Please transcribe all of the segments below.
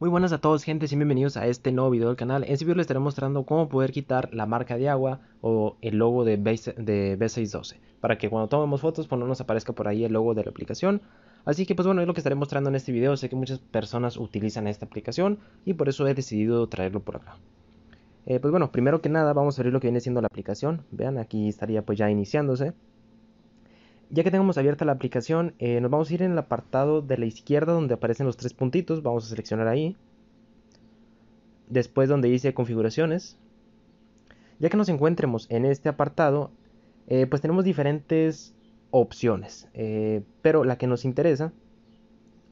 Muy buenas a todos gente, y bienvenidos a este nuevo video del canal. En este video les estaré mostrando cómo poder quitar la marca de agua o el logo de, B612 para que cuando tomemos fotos pues, no nos aparezca por ahí el logo de la aplicación. Así que pues bueno, es lo que estaré mostrando en este video. Sé que muchas personas utilizan esta aplicación y por eso he decidido traerlo por acá. Eh, pues bueno, primero que nada vamos a abrir lo que viene siendo la aplicación. Vean, aquí estaría pues ya iniciándose ya que tengamos abierta la aplicación, eh, nos vamos a ir en el apartado de la izquierda donde aparecen los tres puntitos, vamos a seleccionar ahí. Después donde dice configuraciones. Ya que nos encuentremos en este apartado, eh, pues tenemos diferentes opciones, eh, pero la que nos interesa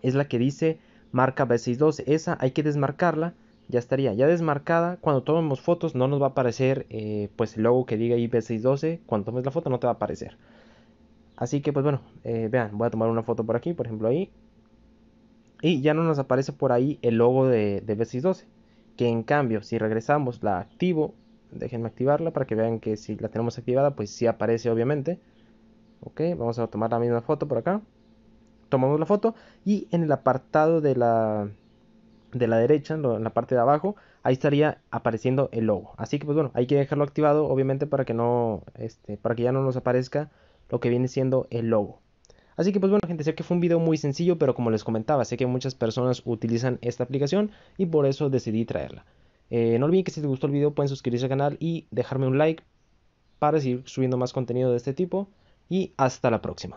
es la que dice marca B612, esa hay que desmarcarla, ya estaría ya desmarcada, cuando tomemos fotos no nos va a aparecer pues el logo que diga ahí B612, cuando tomes la foto no te va a aparecer. Así que pues bueno, eh, vean, voy a tomar una foto por aquí, por ejemplo ahí. Y ya no nos aparece por ahí el logo de, de 612 Que en cambio, si regresamos, la activo. Déjenme activarla para que vean que si la tenemos activada, pues sí aparece obviamente. Ok, vamos a tomar la misma foto por acá. Tomamos la foto y en el apartado de la, de la derecha, en la parte de abajo, ahí estaría apareciendo el logo. Así que pues bueno, hay que dejarlo activado obviamente para que no, este, para que ya no nos aparezca lo que viene siendo el logo. Así que pues bueno gente, sé que fue un video muy sencillo, pero como les comentaba, sé que muchas personas utilizan esta aplicación y por eso decidí traerla. Eh, no olviden que si te gustó el video pueden suscribirse al canal y dejarme un like para seguir subiendo más contenido de este tipo. Y hasta la próxima.